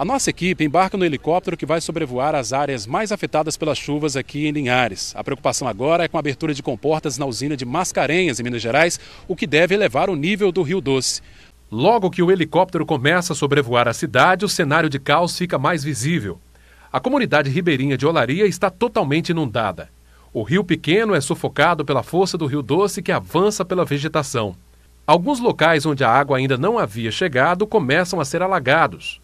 A nossa equipe embarca no helicóptero que vai sobrevoar as áreas mais afetadas pelas chuvas aqui em Linhares. A preocupação agora é com a abertura de comportas na usina de Mascarenhas, em Minas Gerais, o que deve elevar o nível do Rio Doce. Logo que o helicóptero começa a sobrevoar a cidade, o cenário de caos fica mais visível. A comunidade ribeirinha de Olaria está totalmente inundada. O rio pequeno é sufocado pela força do Rio Doce que avança pela vegetação. Alguns locais onde a água ainda não havia chegado começam a ser alagados.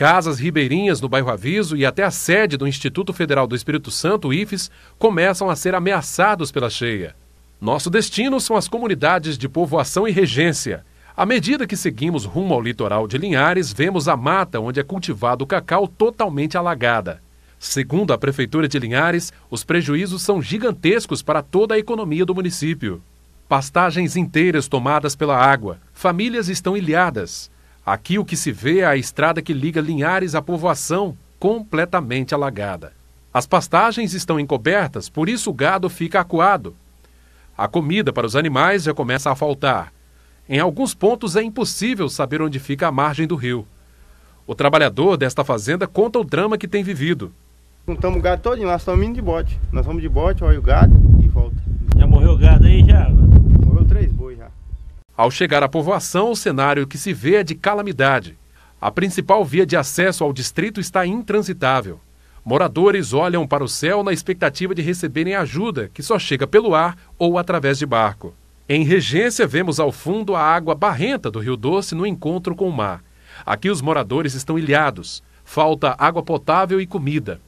Casas ribeirinhas no bairro Aviso e até a sede do Instituto Federal do Espírito Santo, IFES, começam a ser ameaçados pela cheia. Nosso destino são as comunidades de povoação e regência. À medida que seguimos rumo ao litoral de Linhares, vemos a mata onde é cultivado o cacau totalmente alagada. Segundo a Prefeitura de Linhares, os prejuízos são gigantescos para toda a economia do município. Pastagens inteiras tomadas pela água, famílias estão ilhadas. Aqui o que se vê é a estrada que liga Linhares à povoação, completamente alagada. As pastagens estão encobertas, por isso o gado fica acuado. A comida para os animais já começa a faltar. Em alguns pontos é impossível saber onde fica a margem do rio. O trabalhador desta fazenda conta o drama que tem vivido. Juntamos o gado todinho, nós estamos indo de bote. Nós vamos de bote, olha o gado e volta. Já morreu o gado aí já? Né? Ao chegar à povoação, o cenário que se vê é de calamidade. A principal via de acesso ao distrito está intransitável. Moradores olham para o céu na expectativa de receberem ajuda, que só chega pelo ar ou através de barco. Em Regência, vemos ao fundo a água barrenta do Rio Doce no encontro com o mar. Aqui os moradores estão ilhados. Falta água potável e comida.